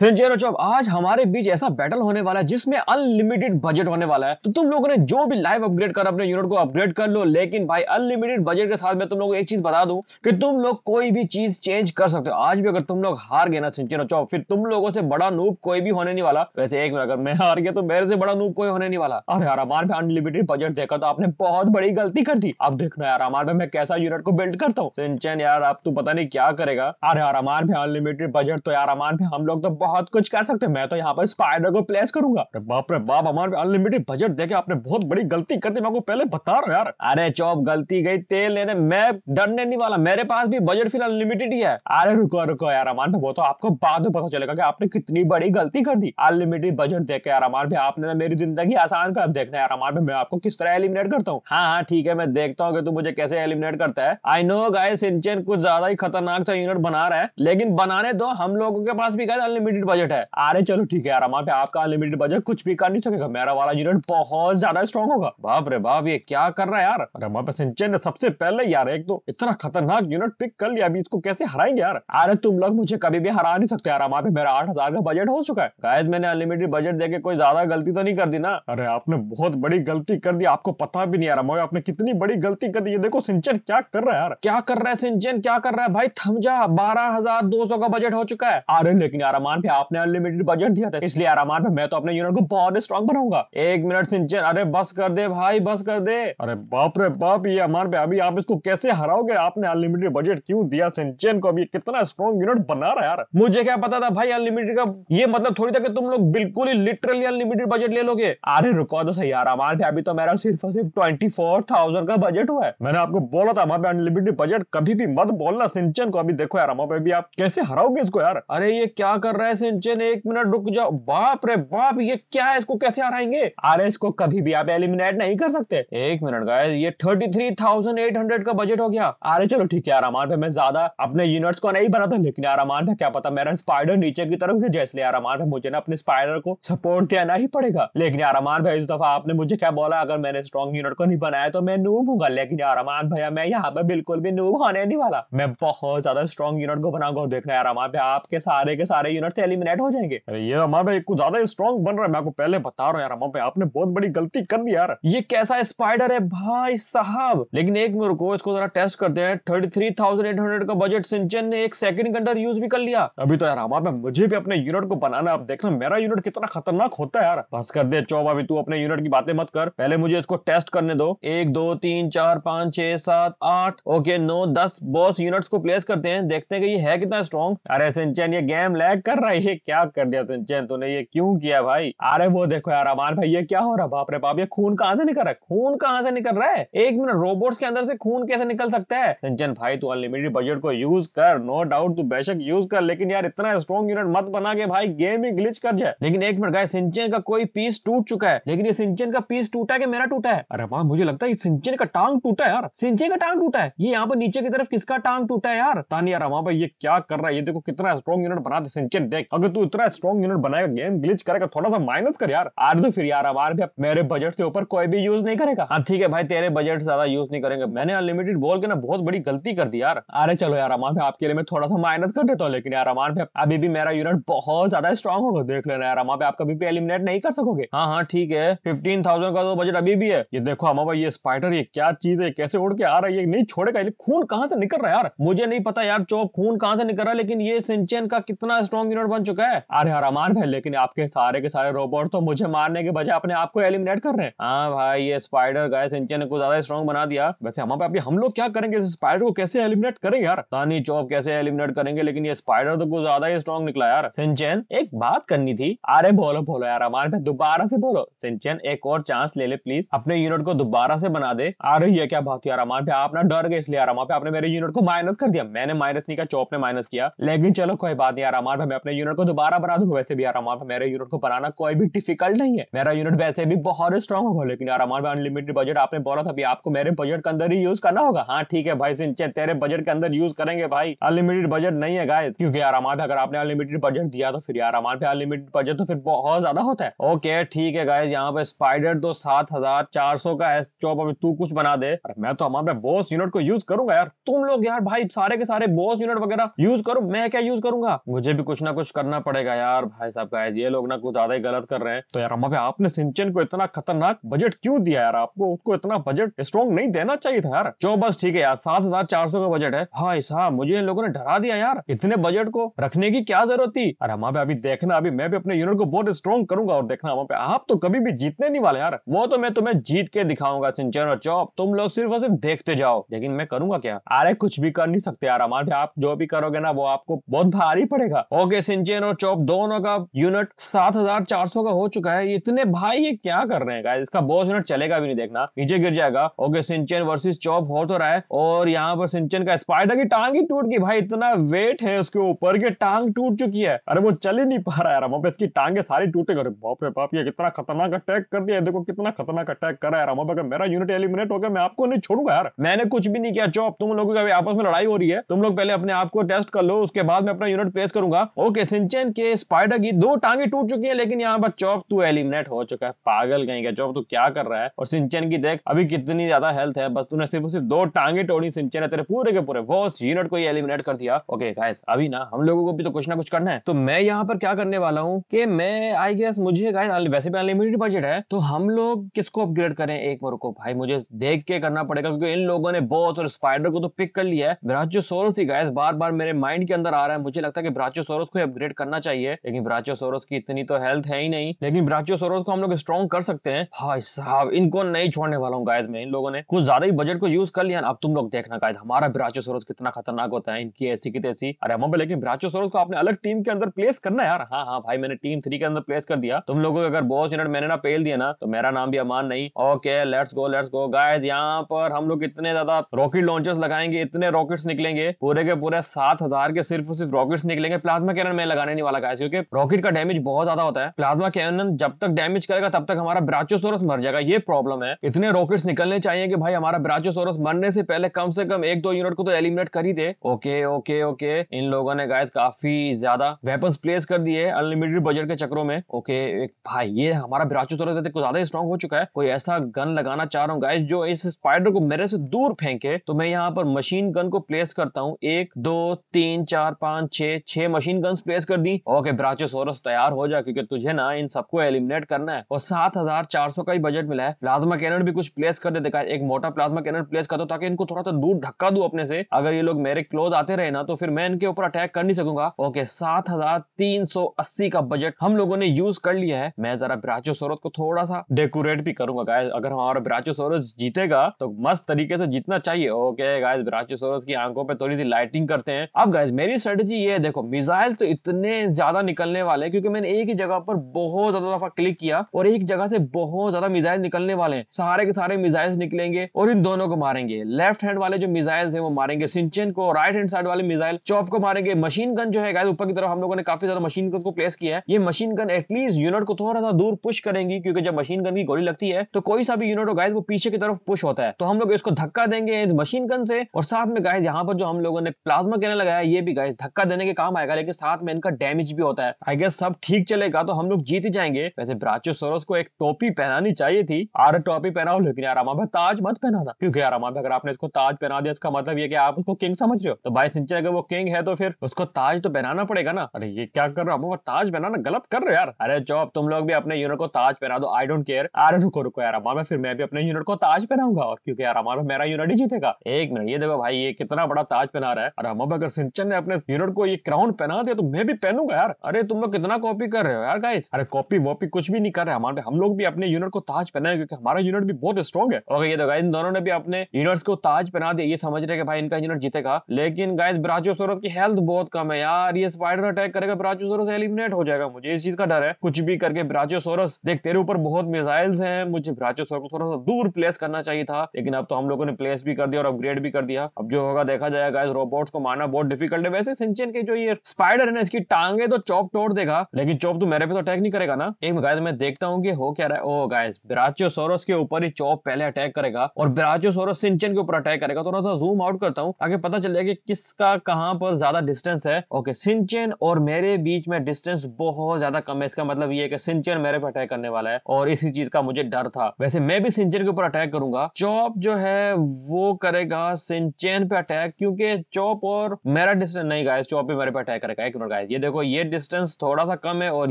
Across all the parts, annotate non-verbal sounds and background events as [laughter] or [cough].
फिर जॉब आज हमारे बीच ऐसा बैटल होने वाला है जिसमें अनलिमिटेड बजट होने वाला है तो तुम लोगों ने जो भी लाइव अपग्रेड कर अपने यूनिट को अपग्रेड कर लो लेकिन भाई अनलिमिटेड बजट के साथ मैं तुम लोगों को एक चीज बता दूं कि तुम लोग कोई भी चीज चेंज कर सकते हो आज भी अगर तुम लोग हार गए ना सिंचेनो चौप फिर तुम लोगों से बड़ा नूप कोई भी होने नहीं वाला वैसे एक अगर मैं हार गया तो मेरे से बड़ा नूप कोई होने नहीं वाला अरे यार हमारे अनलिमिटेड बजट देखा तो आपने बहुत बड़ी गलती कर दी अब देखना यार हमारे मैं कैसा यूनिट को बिल्ड करता हूँ सिंचन यार आप तो पता नहीं क्या करेगा अरे यार हमारे अनलिमिटेड बजट तो यार हमारे हम लोग तो बहुत कुछ कर सकते हैं मैं तो यहाँ पर स्पाइडर को प्लेस करूंगा बाप रे बाप हमारे अनलिमिटेड बजट देखे आपने बहुत बड़ी गलती कर दी मैं को पहले बता रहा हूँ यार अरे चौब गलती गई तेल लेने मैं डरने नहीं वाला मेरे पास भी बजट फिलहाल अनलिमिटेड ही है अरे रुको रुको यार अमान वो तो आपको बाद में पता चलेगा की आपने कितनी बड़ी गलती कर दी अनलिमिटेड बजट देखे यार अमान भी आपने मेरी जिंदगी आसान कर देखना यार अमान मैं आपको किस तरह एलिमिनेट करता हूँ हाँ हाँ ठीक है मैं देखता हूँ कि तू मुझे कैसे एलिमिनेट करता है आई नो गाय सिंचन कुछ ज्यादा ही खतरनाक सा यूनिट बना रहा है लेकिन बनाने दो हम लोगों के पास भी गए अनलिमिटेड अनलिमिटेड बजट है अरे चलो ठीक है यार हमारे पे आपका अनलिमिटेड बजट कुछ भी कर नहीं सकेगा मेरा वाला यूनिट बहुत ज्यादा स्ट्रॉन्ग होगा बाप रे बाप ये क्या कर रहा है यार रमा पे सिंचे ने सबसे पहले यार एक तो इतना खतरनाक यूनिट पिक कर लिया अभी इसको कैसे हराएंगे यार अरे तुम लोग मुझे कभी भी हरा नहीं सकते यार हमारे पे मेरा आठ का बजट हो चुका है गायद मैंने अनलिमिटेड बजट देके कोई ज्यादा गलती तो नहीं कर दी ना अरे आपने बहुत बड़ी गलती कर दी आपको पता भी नहीं आ रहा आपने कितनी बड़ी गलती कर दी ये देखो सिंचन क्या कर रहा है यार क्या कर रहा है सिंचन क्या कर रहा है भाई थम जा बारह हजार दो सौ का बजट हो चुका है अरे लेकिन यार अमान आराम पे आपने अनलिमिटेड बजट दिया था इसलिए आराम पे मैं तो अपने यूनिट को बहुत स्ट्रॉन्ग बनाऊंगा एक मिनट सिंचन अरे बस कर दे भाई बस कर दे अरे बाप रे बाप ये अमान पे अभी आप इसको कैसे हराओगे आपने अनलिमिटेड बजट क्यों दिया सिंचन को अभी कितना स्ट्रॉन्ग यूनिट बना रहा यार मुझे क्या पता था भाई अनलिमिटेड का ये मतलब थोड़ी था कि तुम लोग बिल्कुल ही लिटरली अनलिमिटेड बजट ले लोगे अरे रुको तो सही यार अमान पे अभी तो मेरा सिर्फ और सिर्फ ट्वेंटी फोर थाउजेंड का बजट हुआ है मैंने आपको बोला था अमान पे अनलिमिटेड बजट कभी भी मत बोलना सिंचन को अभी देखो यार अमान पे भी आप कैसे हराओगे इसको यार अरे ये क्या कर रहा है सिंचन एक मिनट रुक जाओ बाप रे बाप ये क्या है इसको कैसे हराएंगे आर को कभी भी आप एलिमिनेट नहीं कर सकते एक मिनट गाइस ये thirty three thousand eight hundred का बजट हो गया अरे चलो ठीक है आराम पे मैं ज्यादा अपने यूनिट्स को नहीं बना था लेकिन यार पे क्या पता मेरा स्पाइडर नीचे की तरफ गिर इसलिए यार अमान मुझे ना अपने स्पाइडर को सपोर्ट देना ही पड़ेगा लेकिन यार भाई इस दफा आपने मुझे क्या बोला अगर मैंने स्ट्रॉन्ग यूनिट को नहीं बनाया तो मैं नूब हूँ लेकिन यार भैया मैं यहाँ पे बिल्कुल भी नूब होने नहीं वाला मैं बहुत ज्यादा स्ट्रॉन्ग यूनिट को बनाऊंगा देखना यार पे आपके सारे के सारे यूनिट से एलिमिनेट हो जाएंगे अरे ये अमाबे कुछ ज्यादा स्ट्रॉन्ग बन रहा है मैं आपको पहले बता रहा हूँ यार अमाबे आपने बहुत बड़ी गलती कर दी यार ये कैसा स्पाइडर है भाई साहब लेकिन एक मेरे को इसको जरा टेस्ट करते हैं thirty three thousand eight hundred का बजट सिंचन ने एक सेकंड के अंदर यूज भी कर लिया अभी तो यार अमाबे हाँ मुझे भी अपने यूनिट को बनाना आप देखना मेरा यूनिट कितना खतरनाक होता है यार बस कर दे चौब अभी तू अपने यूनिट की बातें मत कर पहले मुझे इसको टेस्ट करने दो एक दो तीन चार पाँच छह सात आठ ओके नौ दस बॉस यूनिट्स को प्लेस करते हैं देखते हैं कि ये है कितना स्ट्रॉन्ग अरे सिंचन ये गेम लैग कर रहा है रहा है ये क्या कर दिया सिंचन तूने ये क्यों किया भाई अरे वो देखो यार अमान भाई ये क्या हो रहा बाप रे बाप ये खून कहाँ से निकल रहा है खून कहाँ से निकल रहा है एक मिनट रोबोट्स के अंदर से खून कैसे निकल सकता है सिंचन तो भाई तू अनलिमिटेड बजट को यूज कर नो डाउट तू बेशक यूज कर लेकिन यार इतना स्ट्रॉन्ग यूनिट मत बना के भाई गेम ही ग्लिच कर जाए लेकिन एक मिनट गाय सिंचन का कोई पीस टूट चुका है लेकिन ये सिंचन का पीस टूटा है कि मेरा टूटा है अरे मां मुझे लगता है सिंचन का टांग टूटा है यार सिंचन का टांग टूटा है ये यहाँ पर नीचे की तरफ किसका टांग टूटा है यार तानी यार भाई ये क्या कर रहा है ये देखो कितना स्ट्रॉन्ग यूनिट बना दे सिंचन देख देख अगर तू इतना स्ट्रॉन्ग यूनिट बनाएगा गेम ग्लिच करेगा थोड़ा सा माइनस कर यार आर दो फिर यार आर भी मेरे बजट से ऊपर कोई भी यूज नहीं करेगा हाँ ठीक है भाई तेरे बजट ज्यादा यूज नहीं करेंगे मैंने अनलिमिटेड बोल के ना बहुत बड़ी गलती कर दी यार अरे चलो यार अमान भाई आपके लिए मैं थोड़ा सा माइनस कर देता हूँ लेकिन यार अमान भाई अभी भी मेरा यूनिट बहुत ज्यादा स्ट्रॉन्ग होगा देख लेना यार अमान भाई आप कभी भी एलिमिनेट नहीं कर सकोगे हाँ हाँ ठीक है फिफ्टीन थाउजेंड का तो बजट अभी भी है ये देखो अमा भाई ये स्पाइडर ये क्या चीज है कैसे उड़ के आ रहा है ये नहीं छोड़ेगा खून कहाँ से निकल रहा है यार मुझे नहीं पता यार चौक खून कहाँ से निकल रहा है लेकिन ये सिंचन का कितना स्ट्रॉन्ग यूनिट बन चुका है अरे हरा मार भाई लेकिन आपके सारे के सारे रोबोट तो मुझे मारने के बजाय अपने आप को एलिमिनेट कर रहे हैं हाँ भाई ये स्पाइडर गाय सिंचन ने कुछ ज्यादा स्ट्रॉन्ग बना दिया वैसे हम अभी हम लोग क्या करेंगे इस स्पाइडर को कैसे एलिमिनेट करेंगे यार तानी चौप कैसे एलिमिनेट करेंगे लेकिन ये स्पाइडर तो कुछ ज्यादा ही स्ट्रॉन्ग निकला यार सिंचन एक बात करनी थी अरे बोलो बोलो यार भाई दोबारा से बोलो सिंचन एक और चांस ले ले प्लीज अपने यूनिट को दोबारा से बना दे अरे ये क्या बात यार हमारे आप ना डर गए इसलिए यार आपने मेरे यूनिट को माइनस कर दिया मैंने माइनस नहीं का चौप ने माइनस किया लेकिन चलो कोई बात नहीं यार हमारे मैं अपने यूनिट को दोबारा बना दूंगा वैसे भी आराम अमान मेरे यूनिट को बनाना कोई भी डिफिकल्ट नहीं है मेरा यूनिट वैसे भी बहुत स्ट्रॉग होगा लेकिन आराम अमान अनलिमिटेड बजट आपने बोला था आपको मेरे बजट के अंदर ही यूज करना होगा हाँ ठीक है भाई सिंचे तेरे बजट के अंदर यूज करेंगे भाई अनलिमिटेड बजट नहीं है गाय क्योंकि आराम अमान अगर आपने अनलिमिटेड बजट दिया तो फिर आराम अमान अनलिमिटेड बजट तो फिर बहुत ज्यादा होता है ओके ठीक है गाय यहाँ पे स्पाइडर तो सात हजार चार सौ का है चौप अभी तू कुछ बना दे मैं तो हमारे बोस यूनिट को यूज करूंगा यार तुम लोग यार भाई सारे के सारे बोस यूनिट वगैरह यूज करो मैं क्या यूज करूंगा मुझे भी कुछ ना कुछ कुछ करना पड़ेगा यार भाई साहब गाइस ये लोग ना कुछ ज्यादा ही गलत कर रहे हैं तो यार वहां भाई आपने सिंचन को इतना खतरनाक बजट क्यों दिया यार आपको उसको इतना बजट स्ट्रॉन्ग नहीं देना चाहिए था यार जो बस ठीक है यार सात हजार चार सौ का बजट है भाई साहब मुझे इन लोगों ने डरा दिया यार इतने बजट को रखने की क्या जरूरत थी अरे हमारे अभी देखना अभी मैं भी अपने यूनिट को बहुत स्ट्रॉन्ग करूंगा और देखना हमारे आप तो कभी भी जीतने नहीं वाले यार वो तो मैं तुम्हें जीत के दिखाऊंगा सिंचन और चौप तुम लोग सिर्फ और सिर्फ देखते जाओ लेकिन मैं करूंगा क्या अरे कुछ भी कर नहीं सकते यार हमारे आप जो भी करोगे ना वो आपको बहुत भारी पड़ेगा ओके सिंचन और चौप दोनों का यूनिट सात हजार चार सौ का हो चुका है इतने भाई ये क्या कर रहे हैं इसका बॉस यूनिट चलेगा भी नहीं देखना नीचे गिर जाएगा ओके सिंचन वर्सेस चौप हो तो रहा है और यहाँ पर सिंचन का स्पाइडर की टांग ही टूट गई भाई इतना वेट है उसके ऊपर की टांग टूट चुकी है अरे वो चल ही नहीं पा रहा है इसकी टांगे सारी टूटे गए बाप रे बाप ये कितना खतरनाक अटैक कर दिया देखो कितना खतरनाक अटैक कर रहा है रामा अगर मेरा यूनिट एलिमिनेट हो गया मैं आपको नहीं छोड़ूंगा यार मैंने कुछ भी नहीं किया चौप तुम लोगों की आपस में लड़ाई हो रही है तुम लोग पहले अपने आप को टेस्ट कर लो उसके बाद में अपना यूनिट प्लेस करूंगा ओके ओके सिंचन के स्पाइडर की दो टांगे टूट चुकी है लेकिन यहाँ पर चौप तू एलिमिनेट हो चुका है पागल कहीं का चौप तू तो क्या कर रहा है और सिंचन की देख अभी कितनी ज्यादा हेल्थ है बस तूने सिर्फ सिर्फ दो टांगे तोड़ी सिंचन है तेरे पूरे के पूरे वो यूनिट को एलिमिनेट कर दिया ओके गाइस अभी ना हम लोगों को भी तो कुछ ना कुछ करना है तो मैं यहाँ पर क्या करने वाला हूँ की मैं आई गेस मुझे गाइस वैसे भी अनलिमिटेड बजट है तो हम लोग किसको अपग्रेड करें एक बार को भाई मुझे देख के करना पड़ेगा क्योंकि इन लोगों ने बॉस और स्पाइडर को तो पिक कर लिया है ब्राचो सोरस ही गाइस बार बार मेरे माइंड के अंदर आ रहा है मुझे लगता है कि ब्राचो सोरस को अपग्रेड करना चाहिए लेकिन ब्राचियोसोरस की इतनी तो हेल्थ है ही नहीं लेकिन ब्राचियोसोरस को हम लोग स्ट्रॉन्ग कर सकते हैं भाई साहब इनको नहीं छोड़ने वाला हूँ गायद में इन लोगों ने कुछ ज्यादा ही बजट को यूज कर लिया अब तुम लोग देखना गायद हमारा ब्राचियोसोरस कितना खतरनाक होता है इनकी ऐसी की तैसी अरे हम लेकिन ब्राचियोसोरस को आपने अलग टीम के अंदर प्लेस करना यार हाँ हाँ भाई मैंने टीम थ्री के अंदर प्लेस कर दिया तुम लोगों को अगर बॉस यूनिट मैंने ना पेल दिया ना तो मेरा नाम भी अमान नहीं okay let's go let's go गायद यहाँ पर हम लोग इतने ज्यादा रॉकेट लॉन्चर्स लगाएंगे इतने रॉकेट्स निकलेंगे पूरे के पूरे सात हजार के सिर्फ सिर्फ रॉकेट्स निकलेंगे प्लाज्मा कैनन मैं लगाने नहीं वाला क्योंकि रॉकेट का डैमेज बहुत ज्यादा होता है प्लाज्मा कैनन जब तक डैमेज करेगा तब तक हमारा ब्राचोसोरस मर जाएगा ये प्रॉब्लम है इतने रॉकेट निकलने चाहिए कि भाई हमारा ब्राचोसोरस मरने से पहले कम से कम एक दो यूनिट को तो एलिमिनेट कर ही दे ओके ओके ओके इन लोगों ने गायद काफी ज्यादा वेपन प्लेस कर दिए अनलिमिटेड बजट के चक्रों में ओके एक भाई ये हमारा ब्राचोसोरस कुछ ज्यादा स्ट्रॉन्ग हो चुका है कोई ऐसा गन लगाना चाह रहा हूँ गाइस जो इस स्पाइडर को मेरे से दूर फेंके तो मैं यहाँ पर मशीन गन को प्लेस करता हूँ एक दो तीन चार पांच छह छह मशीन गन्स प्लेस कर दी ओके ब्राचोसोरस तैयार हो जा क्योंकि तुझे ना इन सबको एलिमिनेट करना है और सात हजार चार सौ का ही बजट मिला है प्लाज्मा कैनन भी कुछ प्लेस कर देते का एक मोटा प्लाज्मा कैनन प्लेस कर दो ताकि इनको थोड़ा सा दूर धक्का दू अपने से अगर ये लोग मेरे क्लोज आते रहे ना तो फिर मैं इनके ऊपर अटैक कर नहीं सकूंगा ओके सात हजार तीन सौ अस्सी का बजट हम लोगों ने यूज कर लिया है मैं जरा ब्राचोसोरस को थोड़ा सा डेकोरेट भी करूंगा गाइस अगर हमारा ब्राचोसोरस जीतेगा तो मस्त तरीके से जीतना चाहिए ओके गाइस ब्राचोसोरस की आंखों पर थोड़ी सी लाइटिंग करते हैं अब गाइस मेरी स्ट्रेटेजी ये है देखो मिसाइल तो इतने ज्यादा निकलने वाले हैं क्योंकि मैंने एक ही जगह पर बहुत ज्यादा दफा क्लिक किया और एक जगह से बहुत ज्यादा मिजाइल निकलने वाले हैं सारे के सारे मिजाइल निकलेंगे और इन दोनों को मारेंगे लेफ्ट हैंड वाले जो मिजाइल है वो मारेंगे सिंचन को राइट हैंड साइड वाले मिजाइल चौप को मारेंगे मशीन गन जो है ऊपर की तरफ हम लोगों ने काफी ज्यादा मशीन गन को प्लेस किया है ये मशीन गन एटलीस्ट यूनिट को थोड़ा सा दूर पुश करेंगी क्योंकि जब मशीन गन की गोली लगती है तो कोई सा भी यूनिट हो गाइस वो पीछे की तरफ पुश होता है तो हम लोग इसको धक्का देंगे मशीन गन से और साथ में गाय यहाँ पर जो हम लोगों ने प्लाज्मा कहने लगाया ये भी गाय धक्का देने के काम आएगा लेकिन साथ में में इनका डैमेज भी होता है आई गेस सब ठीक चलेगा तो हम लोग जीत जाएंगे वैसे ब्राचो ब्राचोसोरस को एक टोपी पहनानी चाहिए थी आर टोपी पहनाओ लेकिन आरामा भाई ताज मत पहना था क्योंकि आरामा भाई अगर आपने इसको ताज पहना दिया इसका मतलब ये कि आप उसको किंग समझ रहे हो तो भाई सिंचन अगर वो किंग है तो फिर उसको ताज तो पहनाना पड़ेगा ना अरे ये क्या कर रहा हूँ ताज पहनाना गलत कर रहे यार अरे जो तुम लोग भी अपने यूनिट को ताज पहना दो आई डोंट केयर अरे रुको रुको यार हमारा फिर मैं भी अपने यूनिट को ताज पहनाऊंगा और क्योंकि यार हमारा मेरा यूनिट ही जीतेगा एक मिनट ये देखो भाई ये कितना बड़ा ताज पहना रहा है अरे हम अगर सिंचन ने अपने यूनिट को ये क्राउन पहना दिया तो मैं मैं भी पहनूंगा यार अरे तुम लोग कितना कॉपी कर रहे हो यार गाइस अरे कॉपी वॉपी कुछ भी नहीं कर रहे हमारे हम लोग भी अपने यूनिट को ताज पहनाए क्योंकि हमारा यूनिट भी बहुत स्ट्रॉन्ग है ओके ये तो गाइस दोनों ने भी अपने यूनिट को ताज पहना दिया ये समझ रहे भाई इनका यूनिट जीतेगा लेकिन गाइस ब्राचोसोरस की हेल्थ बहुत कम है यार ये स्पाइडर अटैक करेगा ब्राचोसोरस एलिमिनेट हो जाएगा मुझे इस चीज का डर है कुछ भी करके ब्राचोसोरस देख तेरे ऊपर बहुत मिसाइल्स है मुझे ब्राचोसोरस को थोड़ा सा दूर प्लेस करना चाहिए था लेकिन अब तो हम लोगों ने प्लेस भी कर दिया और अपग्रेड भी कर दिया अब जो होगा देखा जाएगा गाइस रोबोट्स को मारना बहुत डिफिकल्ट है वैसे सिंचन के जो ये स्पाइडर है ना इसकी टांगे तो चौप तोड़ देगा लेकिन चौप तो मेरे पे तो अटैक नहीं करेगा ना एक गाय मैं देखता हूँ कि हो क्या रहा है ओ गाइस बिराचियो सोरस के ऊपर ही चौप पहले अटैक करेगा और बिराचियो सोरस सिंचन के ऊपर अटैक करेगा थोड़ा सा जूम आउट करता हूँ आगे पता चलेगा कि किसका कहाँ पर ज्यादा डिस्टेंस है ओके सिंचन और मेरे बीच में डिस्टेंस बहुत ज्यादा कम है इसका मतलब ये कि सिंचन मेरे पे अटैक करने वाला है और इसी चीज का मुझे डर था वैसे मैं भी सिंचन के ऊपर अटैक करूंगा चौप जो है वो करेगा सिंचन पे अटैक क्योंकि चौप और मेरा डिस्टेंस नहीं गाय चौप भी मेरे पे अटैक करेगा एक मिनट गाइस ये देखो ये डिस्टेंस थोड़ा सा कम है और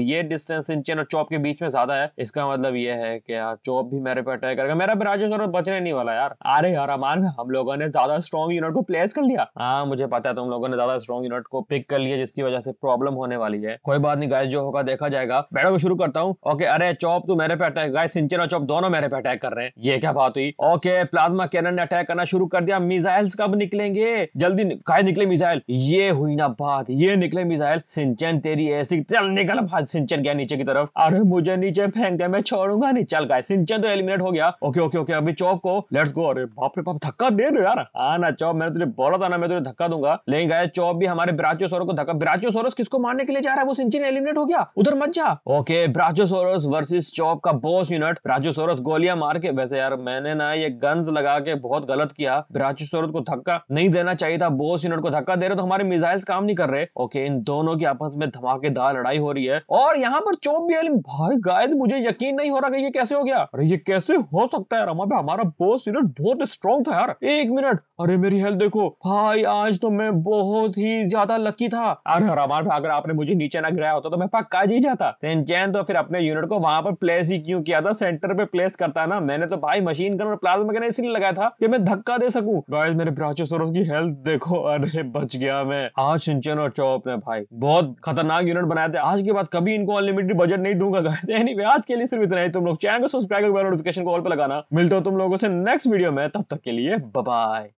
ये डिस्टेंस इन चेन और चौप के बीच में ज्यादा है इसका मतलब ये है कि यार चौप भी मेरे पे अटैक करेगा मेरा बिराजो और बचने नहीं वाला यार अरे यार अमान हम लोगों ने ज्यादा स्ट्रॉन्ग यूनिट को प्लेस कर लिया हाँ मुझे पता है तुम लोगों ने ज्यादा स्ट्रॉन्ग यूनिट को पिक कर लिया जिसकी वजह से प्रॉब्लम होने वाली है कोई बात नहीं गाय जो होगा देखा जाएगा बैठो को शुरू करता हूँ ओके अरे चौप तू तो मेरे पे अटैक गाय सिंचन और चौप दोनों मेरे पे अटैक कर रहे हैं ये क्या बात हुई ओके प्लाज्मा कैनन ने अटैक करना शुरू कर दिया मिसाइल्स कब निकलेंगे जल्दी निकले मिसाइल ये हुई ना बात ये निकले मिसाइल मिसाइल सिंचन तेरी ऐसी चल निकल सिंचन गया नीचे की तरफ अरे मुझे नीचे फेंक दिया मैं छोड़ूंगा नहीं चल गए सिंचन तो एलिमिनेट हो गया ओके ओके ओके अभी चौप को लेट्स गो अरे बाप रे बाप धक्का दे रहे यार आना ना चौप मैंने तुझे बोला था ना मैं तुझे धक्का दूंगा लेकिन गए चौप भी हमारे ब्राचो सोरस को धक्का ब्राचो सोरस किसको मारने के लिए जा रहा है वो सिंचन एलिमिनेट हो गया उधर मत जा ओके ब्राचो सोरस वर्सेस चौप का बॉस यूनिट ब्राचो सोरस गोलियां मार के वैसे यार मैंने ना ये गन्स लगा के बहुत गलत किया ब्राचो सोरस को धक्का नहीं देना चाहिए था बॉस यूनिट को धक्का दे रहे तो हमारे मिसाइल्स काम नहीं कर रहे ओके इन दो दोनों की आपस में धमाकेदार लड़ाई हो रही है और यहाँ पर चोप भी भाई गाय मुझे यकीन नहीं हो रहा कि ये कैसे हो गया अरे ये कैसे हो सकता है रमा हमारा बोस यूनिट बहुत स्ट्रॉन्ग था यार एक मिनट अरे मेरी हेल्थ देखो भाई आज तो मैं बहुत ही ज्यादा लकी था अरे रमा अगर आपने मुझे नीचे ना गिराया होता तो मैं पक्का जी जाता सेंचैन तो फिर अपने यूनिट को वहां पर प्लेस ही क्यों किया था सेंटर पे प्लेस करता ना मैंने तो भाई मशीन गन और प्लाज्मा गन इसलिए लगाया था कि मैं धक्का दे सकूं गाइस मेरे ब्राचोसोरस की हेल्थ देखो अरे बच गया मैं आज सिंचन और चौप ने भाई बहुत खतरनाक यूनिट बनाए थे आज के बाद कभी इनको अनलिमिटेड बजट नहीं दूंगा [laughs] anyway, आज के लिए सिर्फ इतना ही तुम लोग चैनल को सब्सक्राइब नोटिफिकेशन को ऑल पर लगाना मिलते हो तुम लोगों से नेक्स्ट वीडियो में तब तक के लिए बाय